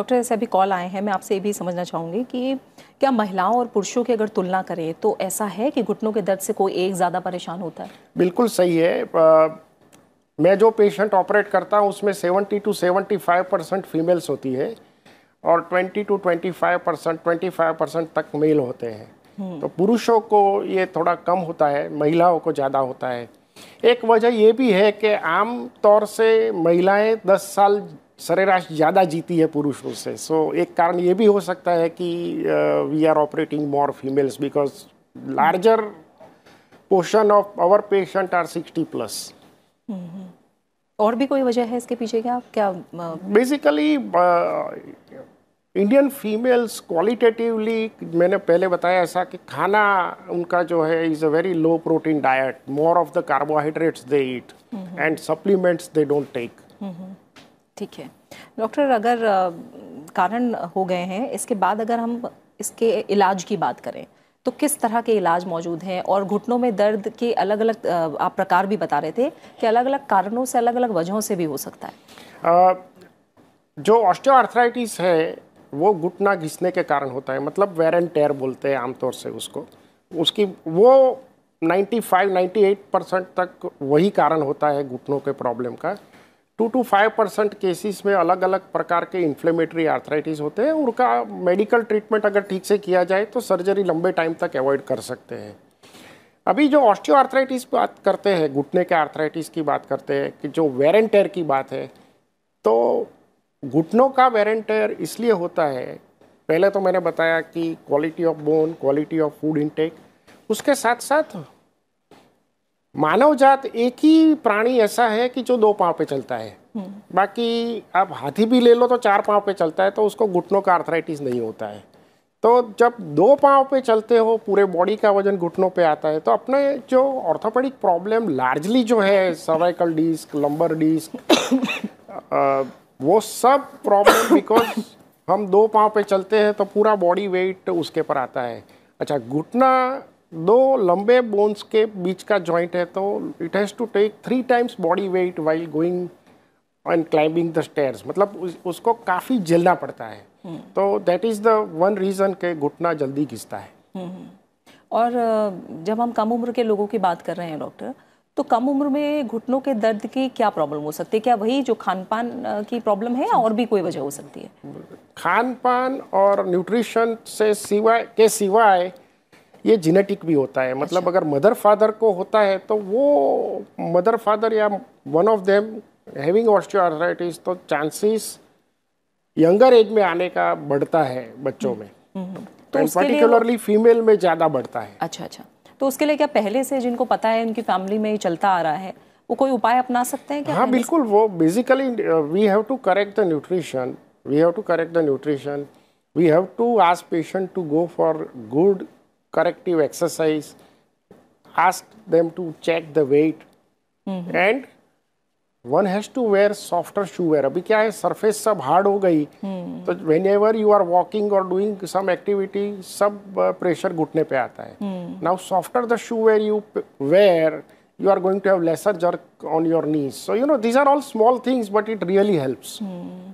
Doctor ऐसे अभी call आए हैं मैं आपसे ये भी समझना चाहूँगी कि क्या महिलाओं और पुरुषों की अगर तुलना करें तो ऐसा है कि घुटनों के दर्द से कोई एक ज़्यादा परेशान होता है बिल्कुल सही है आ, मैं जो पेशेंट ऑपरेट करता हूँ उसमें 70 टू 75 परसेंट फीमेल्स होती है और 20 टू 25 परसेंट ट्वेंटी परसेंट तक मेल होते हैं हम्म। तो पुरुषों को ये थोड़ा कम होता है महिलाओं को ज़्यादा होता है एक वजह यह भी है कि आम तौर से महिलाएं 10 साल सरेराश ज़्यादा जीती है पुरुषों से सो so, एक कारण ये भी हो सकता है कि we are operating more females because larger portion of our patient are sixty plus और भी कोई वजह है इसके पीछे क्या क्या बेसिकली इंडियन फीमेल्स क्वालिटेटिवली मैंने पहले बताया ऐसा कि खाना उनका जो है is a very low protein diet more of the carbohydrates they eat and supplements they don't take ठीक है डॉक्टर अगर कारण हो गए हैं इसके बाद अगर हम इसके इलाज की बात करें तो किस तरह के इलाज मौजूद हैं और घुटनों में दर्द के अलग अलग आप प्रकार भी बता रहे थे कि अलग अलग कारणों से अलग अलग वजहों से भी हो सकता है आ, जो ऑस्टियोआर्थराइटिस है वो घुटना घिसने के कारण होता है मतलब वेर एंड टेयर बोलते हैं आमतौर से उसको उसकी वो 95-98 परसेंट तक वही कारण होता है घुटनों के प्रॉब्लम का two to five percent cases में अलग अलग प्रकार के इन्फ्लेमेटरी आर्थराइटिस होते हैं उनका मेडिकल ट्रीटमेंट अगर ठीक से किया जाए तो सर्जरी लंबे टाइम तक अवॉइड कर सकते हैं अभी जो ऑस्टियो आर्थराइटिस बात करते हैं घुटने के आर्थराइटिस की बात करते हैं कि जो वेरेंटेयर की बात है तो घुटनों का वेरेंटेयर इसलिए होता है पहले तो मैंने बताया कि quality of bone quality of food intake उसके साथ साथ मानव जात एक ही प्राणी ऐसा है कि जो दो पांव पे चलता है हम्म। बाकी आप हाथी भी ले लो तो चार पांव पे चलता है तो उसको घुटनों का आर्थराइटिस नहीं होता है तो जब दो पांव पे चलते हो पूरे बॉडी का वजन घुटनों पे आता है तो अपने जो ऑर्थोपेडिक प्रॉब्लम लार्जली जो है सर्वाइकल डिस्क लंबर डिस्क वो सब प्रॉब्लम बिकॉज हम दो पांव पे चलते हैं तो पूरा बॉडी वेट उसके पर आता है अच्छा घुटना दो लंबे बोन्स के बीच का जॉइंट है तो it has to take three times body weight while going and climbing the stairs मतलब उस, उसको काफ़ी झेलना पड़ता है हम्म। तो that is the one reason के घुटना जल्दी घिसता है हम्म, हम्म। और जब हम कम उम्र के लोगों की बात कर रहे हैं डॉक्टर तो कम उम्र में घुटनों के दर्द की क्या प्रॉब्लम हो सकती है क्या वही जो खान पान की प्रॉब्लम है और भी कोई वजह हो सकती है खान पान और न्यूट्रिशन से सिवाय के सिवाय ये जीनेटिक भी होता है मतलब अच्छा। अगर मदर फादर को होता है तो वो मदर फादर या one of them having osteoarthritis तो चांसेस यंगर एज में आने का बढ़ता है बच्चों में हम्म, हम्म, हम्म। तो पर्टिकुलरली फीमेल में ज़्यादा बढ़ता है अच्छा अच्छा तो उसके लिए क्या पहले से जिनको पता है उनकी फैमिली में चलता आ रहा है वो कोई उपाय अपना सकते हैं क्या हाँ बिल्कुल वो basically we have to correct the nutrition we have to correct the nutrition we have to ask patient to go for good corrective exercise, ask them to check the weight, mm-hmm. and one has to wear softer shoe wear अभी क्या है surface सब hard हो गई mm. तो whenever you are walking और doing some activity सब pressure uh, घुटने पे आता है now softer the shoe wear you wear you are going to have lesser jerk on your knees so you know these are all small things but it really helps